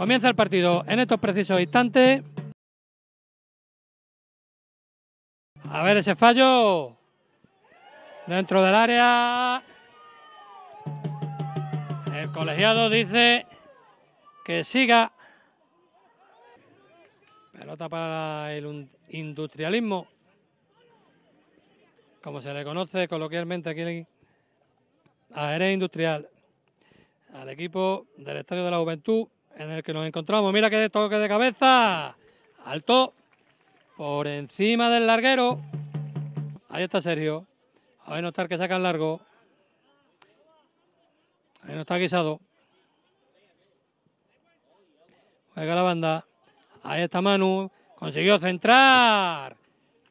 Comienza el partido en estos precisos instantes. A ver ese fallo. Dentro del área. El colegiado dice que siga. Pelota para el industrialismo. Como se le conoce coloquialmente aquí a Eres Industrial. Al equipo del Estadio de la Juventud en el que nos encontramos. Mira que toque de cabeza. Alto. Por encima del larguero. Ahí está Sergio. Ahí no está el que saca el largo. Ahí no está guisado. Juega la banda. Ahí está Manu. Consiguió centrar.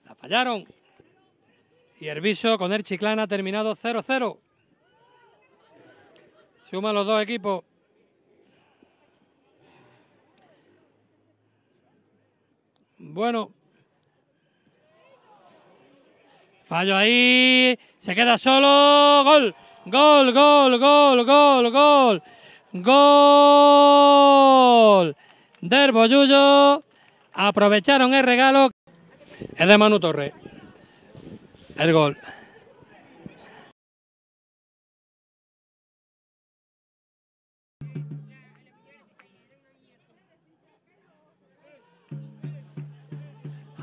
La fallaron. Y herviso con el Chiclana terminado 0-0. Suma los dos equipos. Bueno. Fallo ahí. Se queda solo. Gol. Gol, gol, gol, gol, gol. Gol. derbo yuyo, Aprovecharon el regalo. Es de Manu Torre, El gol.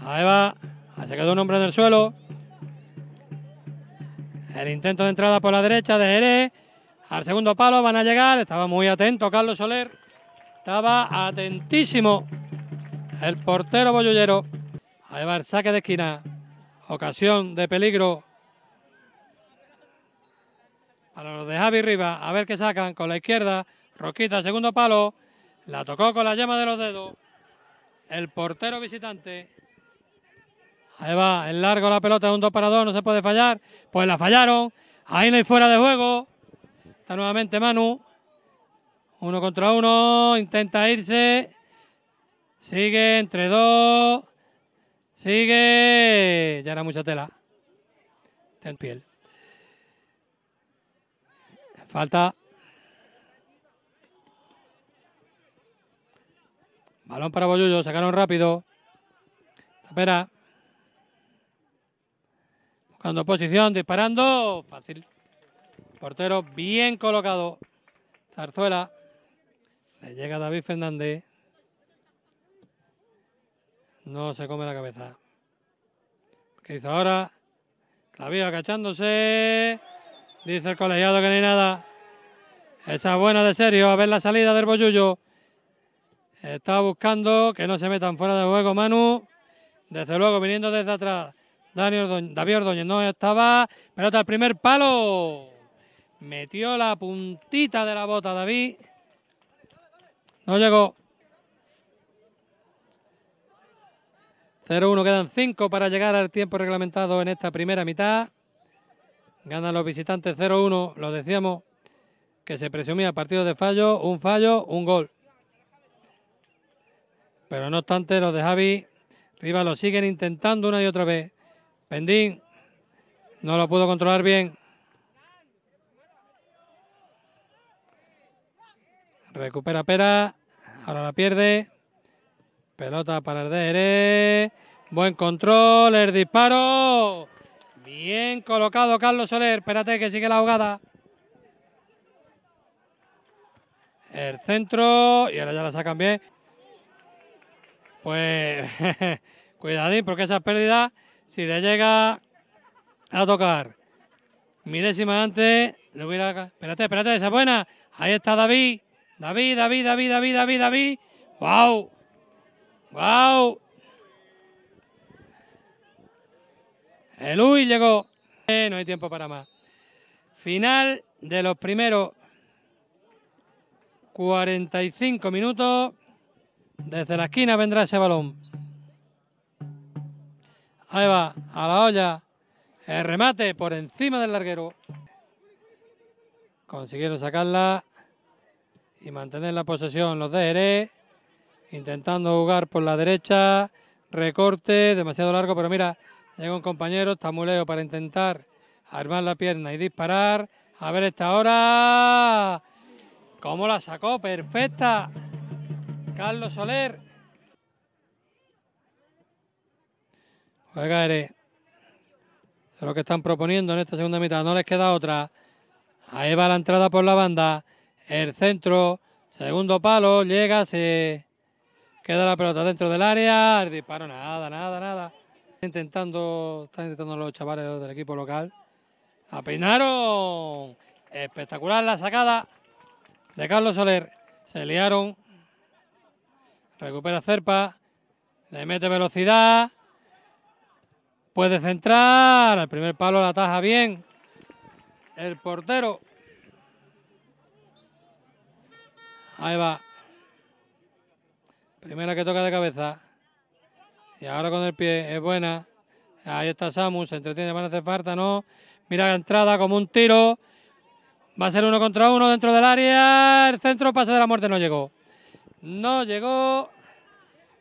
Ahí va. Se quedó un hombre en el suelo. El intento de entrada por la derecha de Jerez. Al segundo palo van a llegar. Estaba muy atento Carlos Soler. Estaba atentísimo el portero Boyollero. Ahí va el saque de esquina. Ocasión de peligro a los de Javi Rivas. A ver qué sacan con la izquierda. Roquita, segundo palo. La tocó con la yema de los dedos. El portero visitante. Ahí va, en largo la pelota de un 2 para 2, no se puede fallar. Pues la fallaron. Ahí no hay fuera de juego. Está nuevamente Manu. Uno contra uno, intenta irse. Sigue entre dos. Sigue. Ya era mucha tela. Ten piel. Falta. Balón para Boyullo, sacaron rápido. Espera. Dando posición, disparando. Fácil. Portero bien colocado. Zarzuela. Le llega David Fernández. No se come la cabeza. ¿Qué hizo ahora? Clavío agachándose. Dice el colegiado que no hay nada. Esa buena de serio. A ver la salida del Boyullo. Está buscando que no se metan fuera de juego Manu. Desde luego, viniendo desde atrás. David Ordóñez no estaba. Pelota al primer palo. Metió la puntita de la bota David. No llegó. 0-1, quedan 5 para llegar al tiempo reglamentado en esta primera mitad. Ganan los visitantes 0-1, lo decíamos, que se presumía partido de fallo, un fallo, un gol. Pero no obstante, los de Javi Rivas lo siguen intentando una y otra vez. Pendín no lo pudo controlar bien. Recupera Pera. Ahora la pierde. Pelota para el Dere... Buen control. El disparo. Bien colocado Carlos Soler. Espérate que sigue la ahogada. El centro. Y ahora ya la sacan bien. Pues cuidadín porque esa pérdida si le llega a tocar milésima antes, le hubiera... Espérate, espérate, esa buena. Ahí está David. David, David, David, David, David, David. ¡Wow! ¡Wow! El Uy llegó. Eh, no hay tiempo para más. Final de los primeros 45 minutos. Desde la esquina vendrá ese balón. Ahí va, a la olla. El remate por encima del larguero. Consiguieron sacarla y mantener la posesión los de Jerez. Intentando jugar por la derecha. Recorte, demasiado largo, pero mira, llega un compañero, tamuleo para intentar armar la pierna y disparar. A ver esta hora. ¿Cómo la sacó? Perfecta. Carlos Soler. Juega eres lo que están proponiendo en esta segunda mitad. No les queda otra. Ahí va la entrada por la banda. El centro. Segundo palo. Llega. Se queda la pelota dentro del área. El disparo. Nada, nada, nada. Intentando, están intentando los chavales del equipo local. ...apeinaron... Espectacular la sacada de Carlos Soler. Se liaron. Recupera Cerpa. Le mete velocidad. Puede centrar. el primer palo la ataja bien. El portero. Ahí va. Primera que toca de cabeza. Y ahora con el pie. Es buena. Ahí está Samu. Se entretiene. Van a hacer falta, ¿no? Mira la entrada como un tiro. Va a ser uno contra uno dentro del área. El centro pase de la muerte no llegó. No llegó.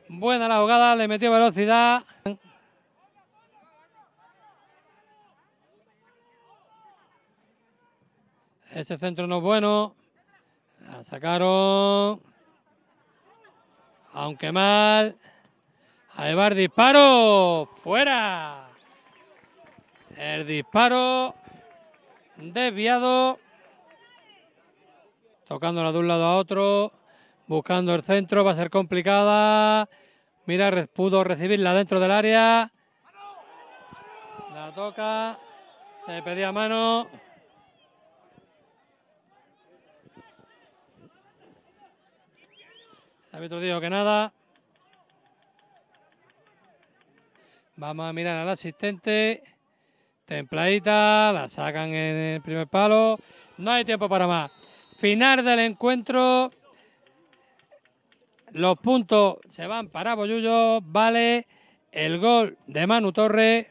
Buena la jugada. Le metió velocidad. Ese centro no es bueno. La sacaron. Aunque mal. A va disparo. Fuera. El disparo. Desviado. Tocándola de un lado a otro. Buscando el centro. Va a ser complicada. Mira, pudo recibirla dentro del área. La toca. Se pedía mano. otro día que nada. Vamos a mirar al asistente. Templadita, la sacan en el primer palo. No hay tiempo para más. Final del encuentro. Los puntos se van para Boyullo. Vale el gol de Manu Torres.